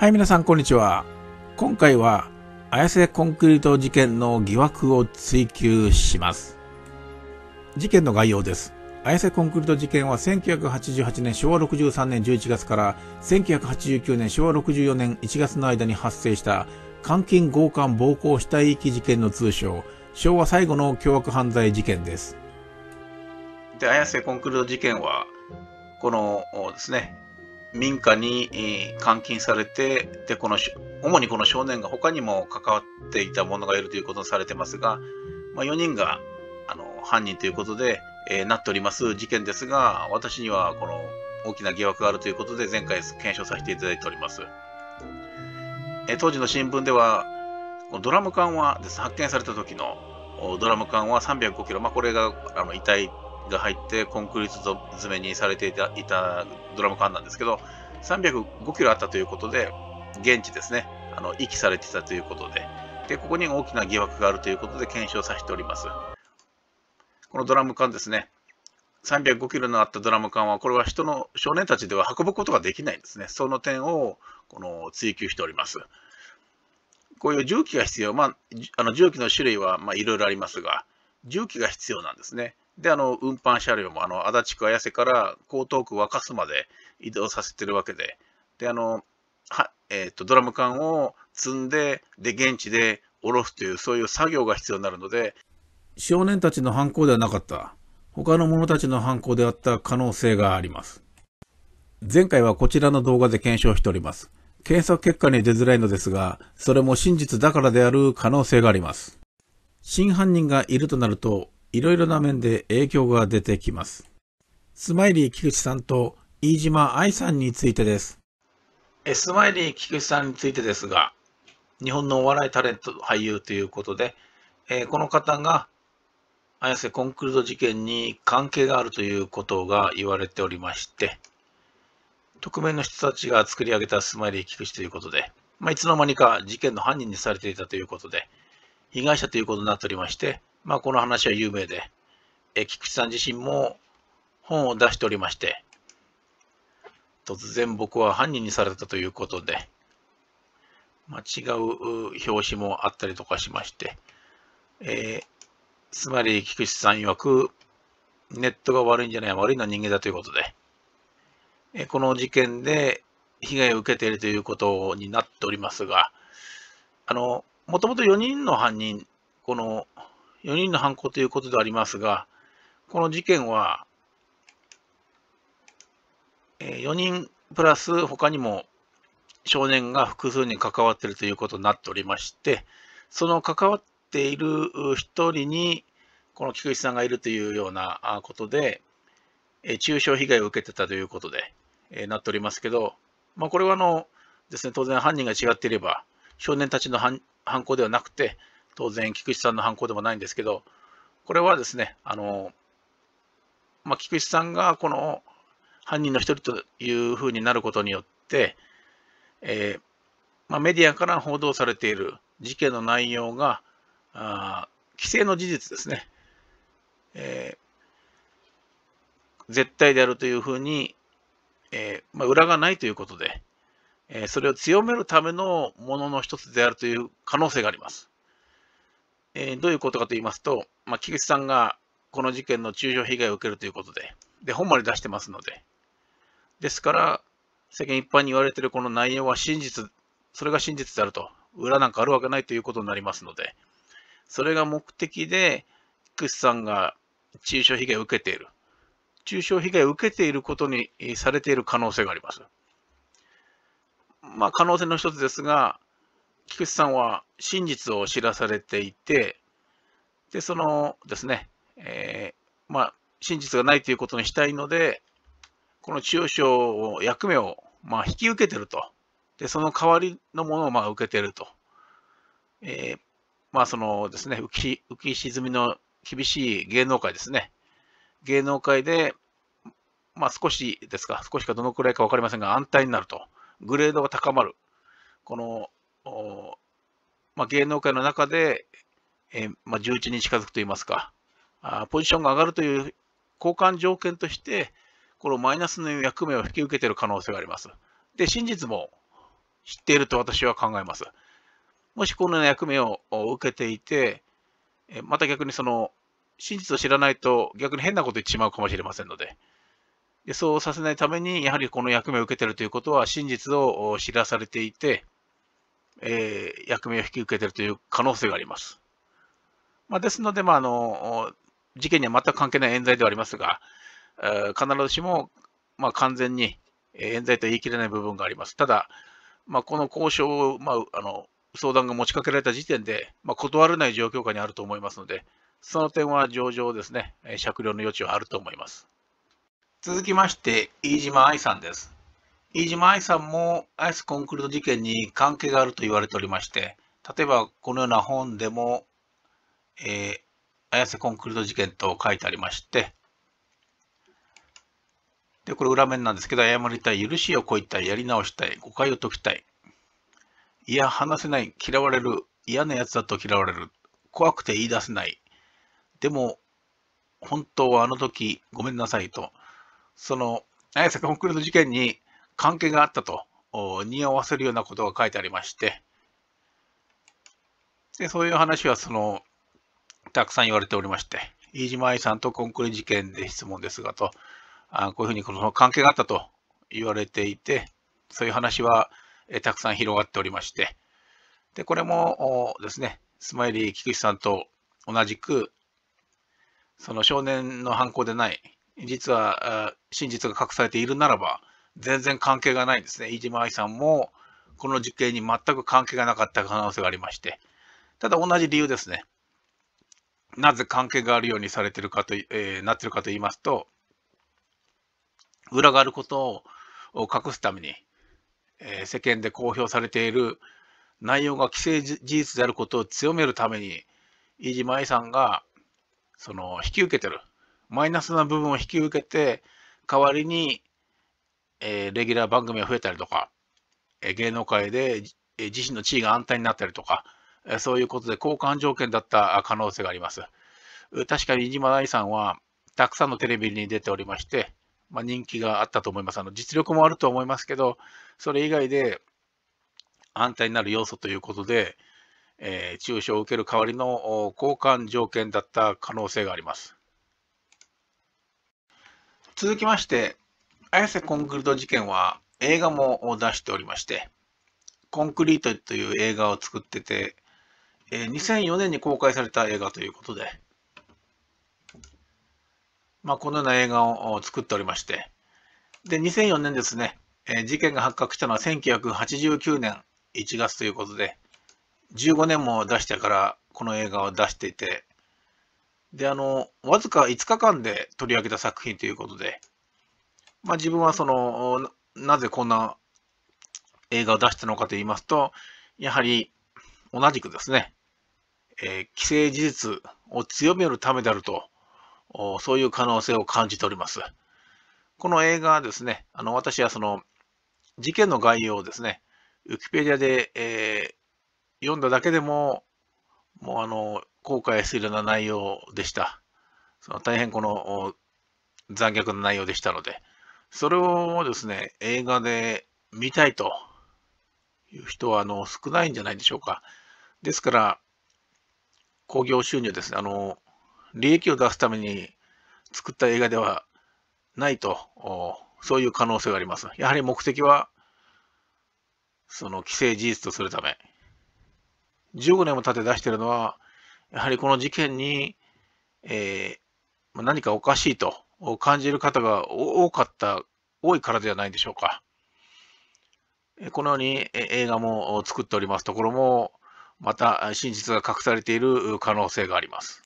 はい、皆さん、こんにちは。今回は、綾瀬コンクリート事件の疑惑を追及します。事件の概要です。綾瀬コンクリート事件は1988年昭和63年11月から1989年昭和64年1月の間に発生した監禁強姦暴行死体遺棄事件の通称、昭和最後の凶悪犯罪事件です。で、綾瀬コンクリート事件は、このですね、民家に監禁されてでこの主にこの少年が他にも関わっていた者がいるということにされてますが、まあ、4人があの犯人ということで、えー、なっております事件ですが私にはこの大きな疑惑があるということで前回検証させていただいております、えー、当時の新聞ではドラム缶はです発見された時のドラム缶は305キロ、まあ、これがあの遺体が入ってコンクリート詰めにされていたいたドラム缶なんですけど305キロあったということで現地ですねあの遺棄されてたということででここに大きな疑惑があるということで検証させておりますこのドラム缶ですね305キロのあったドラム缶はこれは人の少年たちでは運ぶことができないんですねその点をこの追求しておりますこういう重機が必要、まあ、あの重機の種類はまあいろいろありますが重機が必要なんですねで、あの、運搬車両も、あの、足立区綾瀬から江東区若洲まで移動させてるわけで、で、あの、は、えっ、ー、と、ドラム缶を積んで、で、現地で降ろすという、そういう作業が必要になるので。少年たちの犯行ではなかった。他の者たちの犯行であった可能性があります。前回はこちらの動画で検証しております。検索結果に出づらいのですが、それも真実だからである可能性があります。真犯人がいるとなると、いろいろな面で影響が出てきます。スマイリー菊池さんと飯島愛さんについてです。え、スマイリー菊池さんについてですが、日本のお笑いタレント俳優ということで、えー、この方が綾瀬コンクルード事件に関係があるということが言われておりまして、匿名の人たちが作り上げたスマイリー菊池ということで、まあ、いつの間にか事件の犯人にされていたということで、被害者ということになっておりまして、まあ、この話は有名で、え菊池さん自身も本を出しておりまして、突然僕は犯人にされたということで、まあ、違う表紙もあったりとかしまして、えー、つまり菊池さん曰く、ネットが悪いんじゃない、悪いのは人間だということで、えー、この事件で被害を受けているということになっておりますが、あの、もともと4人の犯人、この4人の犯行ということでありますが、この事件は、4人プラス他にも少年が複数に関わっているということになっておりまして、その関わっている1人に、この菊池さんがいるというようなことで、中傷被害を受けてたということで、なっておりますけど、まあ、これはあのです、ね、当然犯人が違っていれば、少年たちの犯行ではなくて、当然菊池さんの犯行でもないんですけど、これはですね、あのまあ、菊池さんがこの犯人の一人というふうになることによって、えー、まあ、メディアから報道されている事件の内容が、あ規制の事実ですね、えー、絶対であるというふうに、えー、まあ、裏がないということで、えそれを強めるためのものの一つであるという可能性があります。えー、どういうことかと言いますと、まあ、木さんがこの事件の中傷被害を受けるということで、で、本まで出してますので、ですから、世間一般に言われているこの内容は真実、それが真実であると、裏なんかあるわけないということになりますので、それが目的で、菊池さんが中傷被害を受けている。中傷被害を受けていることにされている可能性があります。まあ、可能性の一つですが、菊池さんは真実を知らされていて、で、そのですね、えー、まあ、真実がないということにしたいので、この千代賞を役目を、まあ、引き受けてると。で、その代わりのものを、まあ、受けてると。えー、まあ、そのですね、浮き、浮き沈みの厳しい芸能界ですね。芸能界で、まあ、少しですか、少しかどのくらいか分かりませんが、安泰になると。グレードが高まる。このまあ、芸能界の中で、えー、まあ、重鎮に近づくといいますかあ、ポジションが上がるという交換条件として、このマイナスの役目を引き受けている可能性があります。で、真実も知っていると私は考えます。もしこのような役目を受けていて、また逆にその真実を知らないと逆に変なこと言ってしまうかもしれませんので、でそうさせないために、やはりこの役目を受けているということは真実を知らされていて、えー、役目を引き受けているという可能性があります。まあ、ですので、まあ、あの事件には全く関係ない冤罪ではありますが、えー、必ずしも、まあ、完全に冤罪と言い切れない部分があります。ただ、まあ、この交渉を、まあ、あの相談が持ちかけられた時点で、まあ、断れない状況下にあると思いますので、その点は上々ですね、酌量の余地はあると思います。続きまして、飯島愛さんです。飯島愛さんもアイスコンクリート事件に関係があると言われておりまして、例えばこのような本でも、えー、綾瀬コンクリート事件と書いてありまして、で、これ裏面なんですけど、謝りたい、許しをこいたい、やり直したい、誤解を解きたい。いや、話せない、嫌われる、嫌なやつだと嫌われる、怖くて言い出せない。でも、本当はあの時、ごめんなさいと。その、綾瀬コンクリート事件に関係があったと匂わせるようなことが書いてありまして、でそういう話はそのたくさん言われておりまして、飯島愛さんとコンクリ事件で質問ですがと、あこういうふうにこの関係があったと言われていて、そういう話はたくさん広がっておりまして、でこれもですね、スマイリー菊池さんと同じく、その少年の犯行でない、実は真実が隠されているならば、全然関係がないんですね。飯島愛さんも、この事件に全く関係がなかった可能性がありまして、ただ同じ理由ですね。なぜ関係があるようにされてるかと、えー、なってるかと言いますと、裏があることを隠すために、えー、世間で公表されている内容が既成事実であることを強めるために、飯島愛さんがその引き受けてる、マイナスな部分を引き受けて、代わりにえレギュラー番組が増えたりとか、え芸能界で、え自身の地位が安泰になったりとか、えそういうことで交換条件だった可能性があります。確かに飯島大さんは、たくさんのテレビに出ておりまして、まあ、人気があったと思います。あの実力もあると思いますけど、それ以外で安泰になる要素ということで、えー、中傷を受ける代わりの交換条件だった可能性があります。続きまして、綾瀬コンクリート事件は映画も出しておりまして、コンクリートという映画を作ってて、2004年に公開された映画ということで、まあ、このような映画を作っておりまして、で、2004年ですね、事件が発覚したのは1989年1月ということで、15年も出してからこの映画を出していて、で、あの、わずか5日間で取り上げた作品ということで、まあ、自分はそのなぜこんな映画を出したのかと言いますと、やはり同じくですね、えー、既成事実を強めるためであると、そういう可能性を感じております。この映画はですね、あの私はその事件の概要をですね、ウィキペディアで、えー、読んだだけでも、もうあの、後悔するような内容でした。その大変この残虐な内容でしたので、それをですね、映画で見たいという人はあの少ないんじゃないでしょうか。ですから、興行収入ですね、あの、利益を出すために作った映画ではないと、そういう可能性があります。やはり目的は、その既成事実とするため。15年も経って出しているのは、やはりこの事件に、えー、何かおかしいとを感じる方が多かった、多いからではないでしょうか。このように映画も作っておりますところも、また真実が隠されている可能性があります。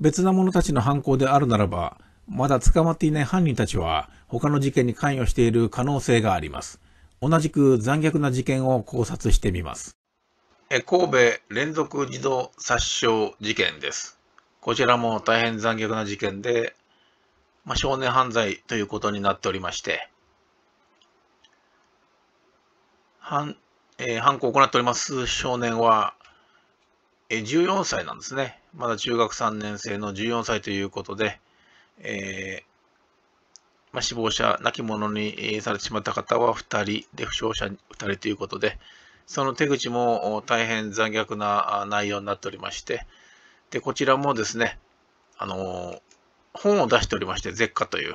別な者たちの犯行であるならば、まだ捕まっていない犯人たちは他の事件に関与している可能性があります。同じく残虐な事件を考察してみます。神戸連続児童殺傷事件です。こちらも大変残虐な事件で、まあ、少年犯罪ということになっておりまして、犯、えー、犯行を行っております少年は、えー、14歳なんですね。まだ中学3年生の14歳ということで、えーまあ、死亡者、亡き者にされてしまった方は2人で、負傷者2人ということで、その手口も大変残虐な内容になっておりまして、でこちらもですね、あの本を出しておりまして、舌下という。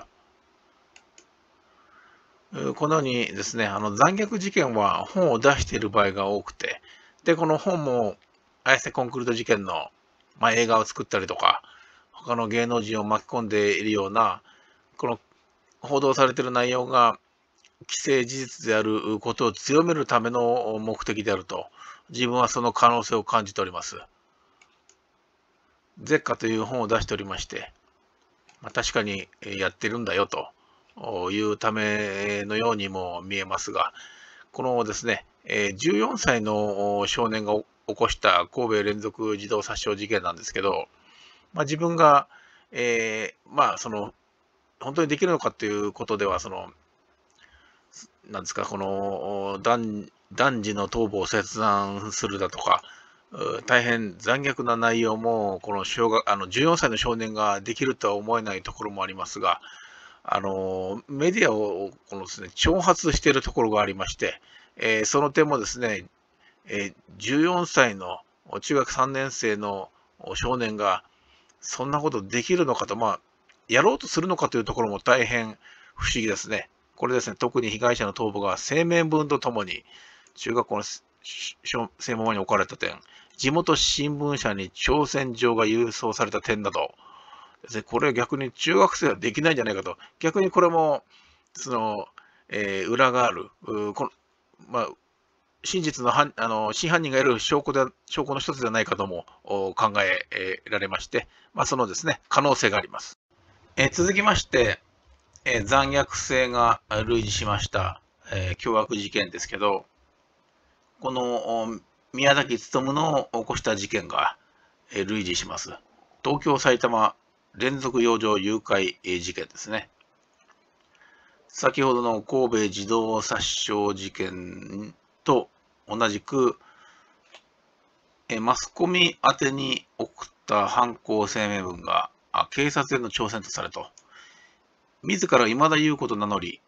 このようにですね、あの残虐事件は本を出している場合が多くて、で、この本も綾瀬コンクルート事件の、まあ、映画を作ったりとか、他の芸能人を巻き込んでいるような、この報道されている内容が既成事実であることを強めるための目的であると、自分はその可能性を感じております。絶下という本を出しておりまして、まあ、確かにやってるんだよというためのようにも見えますが、このですね、14歳の少年が起こした神戸連続児童殺傷事件なんですけど、まあ、自分が、えー、まあ、その、本当にできるのかということでは、その、なんですか、この男男児の頭部を切断するだとか、大変残虐な内容も、この小学あの14歳の少年ができるとは思えないところもありますが、あのメディアをこのです、ね、挑発しているところがありまして、えー、その点もですね、えー、14歳の中学3年生の少年が、そんなことできるのかと、まあ、やろうとするのかというところも大変不思議ですね。これですね、特に被害者の頭部が声明文とともに、中学校の正門前に置かれた点、地元新聞社に挑戦状が郵送された点など、でこれ逆に中学生はできないんじゃないかと、逆にこれも、その、えー、裏がある、まあ、真実の犯あの真犯人がいる証拠で証拠の一つではないかとも考えられまして、まあ、そのですね可能性があります。え続きまして、え残虐性が類似しました、え凶悪事件ですけど、この宮崎努の起こした事件が類似します。東京埼玉連続洋上誘拐事件ですね。先ほどの神戸児童殺傷事件と同じく、マスコミ宛てに送った犯行声明文が警察への挑戦とされと、自ら未だ言うこと名乗り、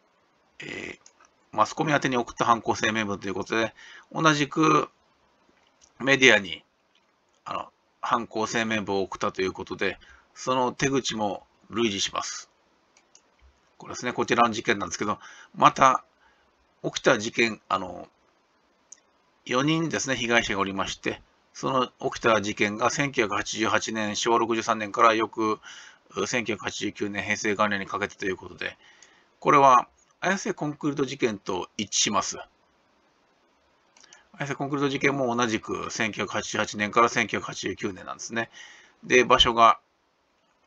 えー、マスコミ宛てに送った犯行声明文ということで、同じくメディアにあの犯行声明文を送ったということで、その手口も類似します。これですね、こちらの事件なんですけど、また起きた事件、あの4人ですね、被害者がおりまして、その起きた事件が1988年、昭和63年から翌1989年、平成元年にかけてということで、これは綾瀬コンクルート事件と一致します。綾瀬コンクルート事件も同じく1988年から1989年なんですね。で、場所が、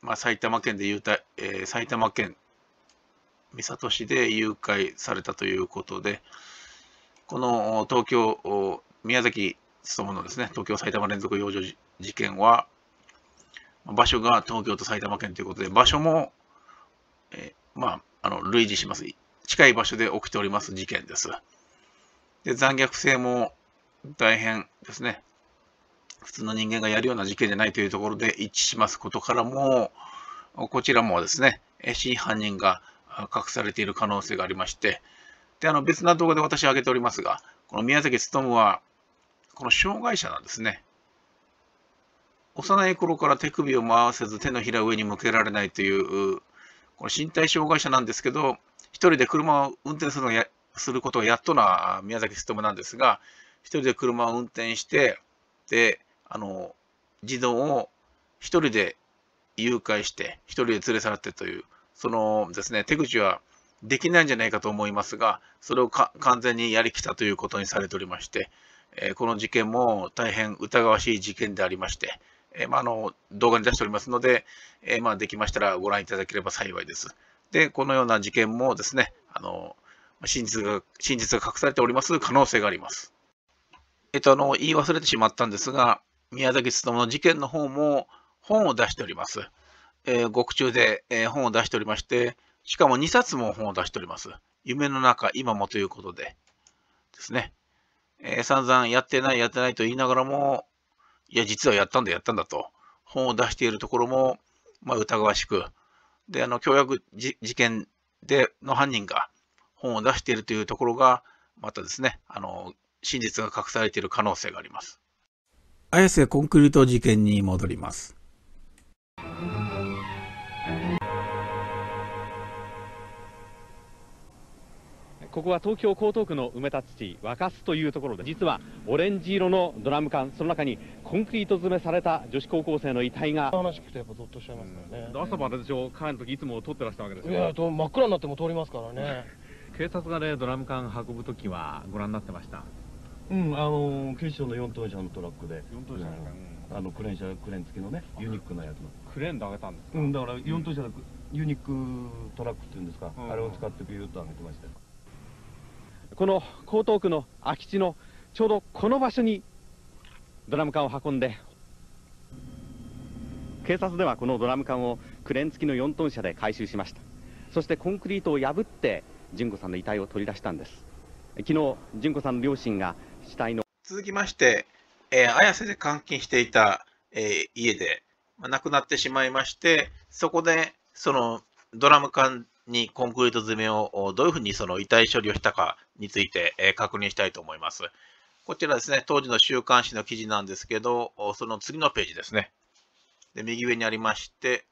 まあ、埼玉県で誘拐、えー、埼玉県三郷市で誘拐されたということで、この東京、宮崎勤のですね、東京埼玉連続養女事件は、場所が東京と埼玉県ということで、場所も、えー、まあ、あの類似します。近い場所で起きております事件です。で残虐性も大変ですね。普通の人間がやるような事件じゃないというところで一致しますことからも、こちらもですね、真犯人が隠されている可能性がありまして、であの別な動画で私は挙げておりますが、この宮崎努は、この障害者なんですね。幼い頃から手首を回せず手のひら上に向けられないという、この身体障害者なんですけど、一人で車を運転するのやすることがやっとな宮崎勤なんですが、一人で車を運転して、で、あの、児童を一人で誘拐して、一人で連れ去ってという、そのですね、手口はできないんじゃないかと思いますが、それを完全にやりきったということにされておりまして、えー、この事件も大変疑わしい事件でありまして、えー、まあ、あの動画に出しておりますので、えー、まあ、できましたらご覧いただければ幸いです。で、このような事件もですね、あの、真実が、真実が隠されております可能性があります。えっと、あの、言い忘れてしまったんですが、宮崎勤の事件の方も本を出しております。えー、獄中で、えー、本を出しておりまして、しかも2冊も本を出しております。夢の中、今もということでですね。えー、散々やってない、やってないと言いながらも、いや、実はやったんだ、やったんだと、本を出しているところも、まあ、疑わしく、で、あの、凶悪事件での犯人が本を出しているというところが、またですね、あの、真実が隠されている可能性があります。綾瀬コンクリート事件に戻ります。ここは東京・江東区の埋め立て地、若洲というところで、実はオレンジ色のドラム缶、その中にコンクリート詰めされた女子高校生の遺体が。話聞くとやっぱゾッとしちゃいますよね。朝でしょ、帰るときいつも通ってらしたわけですよ。いや、真っ暗になっても通りますからね。警察がね、ドラム缶運ぶときはご覧になってましたうん、あの警視庁の4等車のトラックで。4等車、うん、あのクレーン車、クレーン付きのね、ユニックなやつの。クレーンで上げたんですかうん、だから4等車のユニックトラックっていうんですか、あれを使ってビューッと上げてましたよ。この江東区の空き地のちょうどこの場所にドラム缶を運んで警察ではこのドラム缶をクレーン付きの4トン車で回収しましたそしてコンクリートを破って純子さんの遺体を取り出したんです昨日純子さんの両親が死体の続きまして、えー、綾瀬で監禁していた、えー、家で、まあ、亡くなってしまいましてそこでそのドラム缶にコンクリート詰めをどういうふうにその遺体処理をしたかについて、え確認したいと思います。こちらですね、当時の週刊誌の記事なんですけど、その次のページですね。で右上にありまして、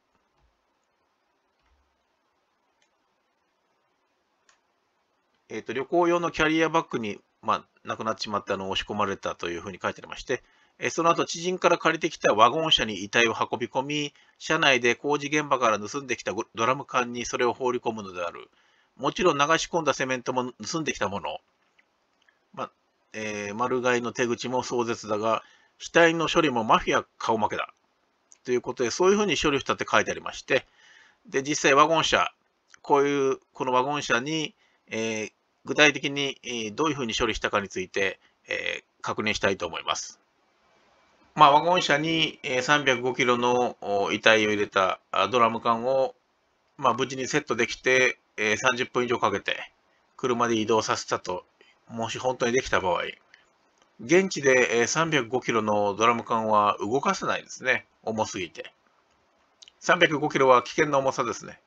えーと、旅行用のキャリアバッグに、まあ、なくなってしまったのを押し込まれたというふうに書いてありまして、えその後知人から借りてきたワゴン車に遺体を運び込み、車内で工事現場から盗んできたドラム缶にそれを放り込むのである。もちろん流し込んだセメントも盗んできたもの、まえー、丸買いの手口も壮絶だが、死体の処理もマフィア顔負けだ。ということで、そういうふうに処理したって書いてありまして、で、実際ワゴン車、こういう、このワゴン車に、えー、具体的に、えどういうふうに処理したかについて、えー、確認したいと思います。まあ、ワゴン車に、え305キロの遺体を入れたドラム缶を、まあ、無事にセットできて、えー、30分以上かけて車で移動させたと、もし本当にできた場合、現地で305キロのドラム缶は動かせないですね。重すぎて。305キロは危険な重さですね。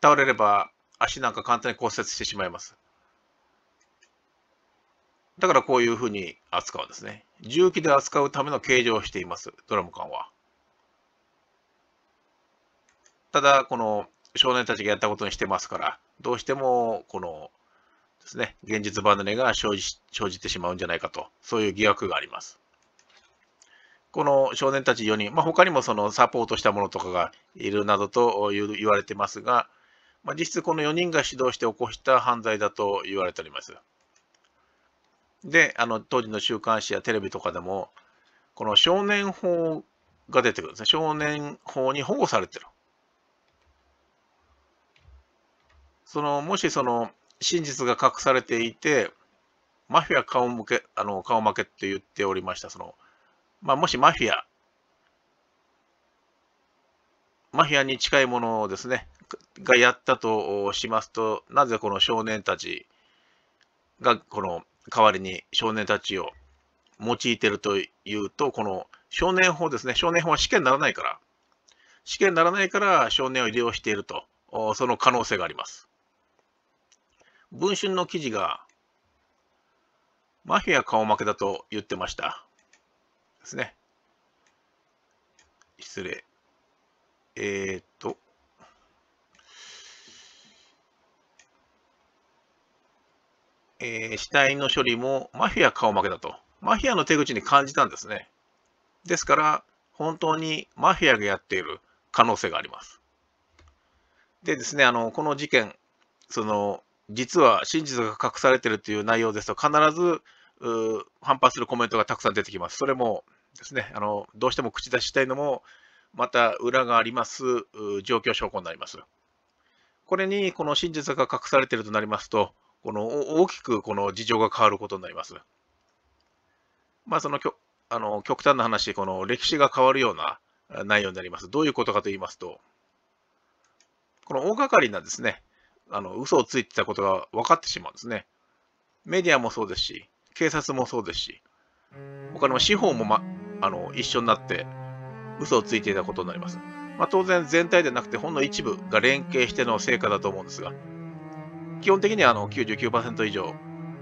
倒れれば足なんか簡単に骨折してしまいます。だからこういうふうに扱うんですね。重機で扱うための形状をしています、ドラム缶は。ただ、この少年たちがやったことにしてますから、どうしても、この、ですね、現実離れが生じ生じてしまうんじゃないかと、そういう疑惑があります。この少年たち4人、まあ、他にもそのサポートしたものとかがいるなどと言われてますが、まあ、実質この4人が指導して起こした犯罪だと言われております。で、あの当時の週刊誌やテレビとかでも、この少年法が出てくるんですね。少年法に保護されてる。そのもしその真実が隠されていて、マフィア顔向け、あの顔負けって言っておりました。そのまあ、もしマフィア、マフィアに近いものをですね、がやったとしますと、なぜこの少年たちが、この代わりに少年たちを用いてるというと、この少年法ですね、少年法は死刑にならないから、死刑にならないから少年を利用していると、その可能性があります。文春の記事が、マフィア顔負けだと言ってました。ですね。失礼。えー、っと。えー、死体の処理もマフィア顔負けだと。マフィアの手口に感じたんですね。ですから、本当にマフィアがやっている可能性があります。でですね、あの、この事件、その、実は真実が隠されてるという内容ですと、必ず反発するコメントがたくさん出てきます。それもですね、あのどうしても口出したいのも、また裏があります状況証拠になります。これにこの真実が隠されているとなりますと、この大きくこの事情が変わることになります。まあ、そのあの極端な話、この歴史が変わるような内容になります。どういうことかと言いますと、この大掛かりなですね、あの嘘をついてたことが分かってしまうんですね。メディアもそうですし、警察もそうですし、他の司法も、ま、あの一緒になって嘘をついていたことになります。まあ、当然全体でなくてほんの一部が連携しての成果だと思うんですが、基本的にはあの99%以上、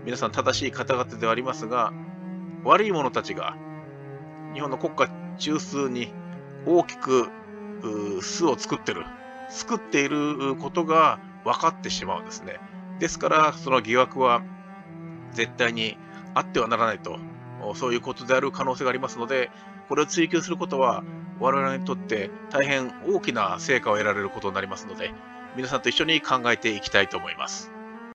皆さん正しい方々ではありますが、悪い者たちが日本の国家中枢に大きく巣を作ってる、作っていることが分かってしまうんですね。ですから、その疑惑は絶対にあってはならないと、そういうことである可能性がありますので、これを追求することは、我々にとって大変大きな成果を得られることになりますので、皆さんと一緒に考えていきたいと思います。